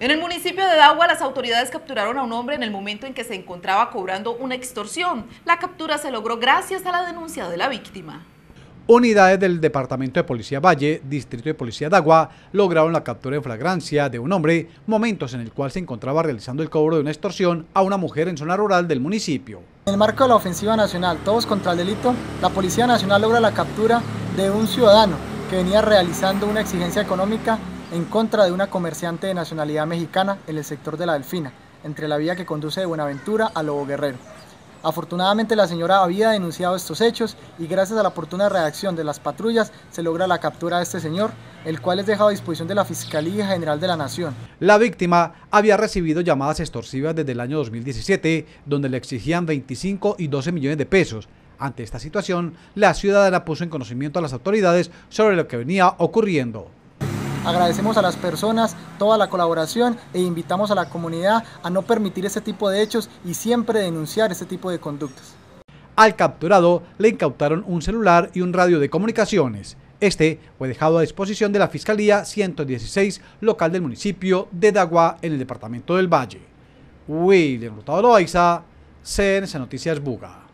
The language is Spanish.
En el municipio de Dagua, las autoridades capturaron a un hombre en el momento en que se encontraba cobrando una extorsión. La captura se logró gracias a la denuncia de la víctima. Unidades del Departamento de Policía Valle, Distrito de Policía Dagua, lograron la captura en flagrancia de un hombre, momentos en el cual se encontraba realizando el cobro de una extorsión a una mujer en zona rural del municipio. En el marco de la ofensiva nacional Todos contra el Delito, la Policía Nacional logra la captura de un ciudadano que venía realizando una exigencia económica en contra de una comerciante de nacionalidad mexicana en el sector de La Delfina, entre la vía que conduce de Buenaventura a Lobo Guerrero. Afortunadamente la señora había denunciado estos hechos y gracias a la oportuna reacción de las patrullas se logra la captura de este señor, el cual es dejado a disposición de la Fiscalía General de la Nación. La víctima había recibido llamadas extorsivas desde el año 2017, donde le exigían 25 y 12 millones de pesos. Ante esta situación, la ciudadana puso en conocimiento a las autoridades sobre lo que venía ocurriendo. Agradecemos a las personas toda la colaboración e invitamos a la comunidad a no permitir ese tipo de hechos y siempre denunciar este tipo de conductas. Al capturado le incautaron un celular y un radio de comunicaciones. Este fue dejado a disposición de la Fiscalía 116 local del municipio de Dagua en el departamento del Valle. William Hurtado Loaiza, CNC Noticias Buga.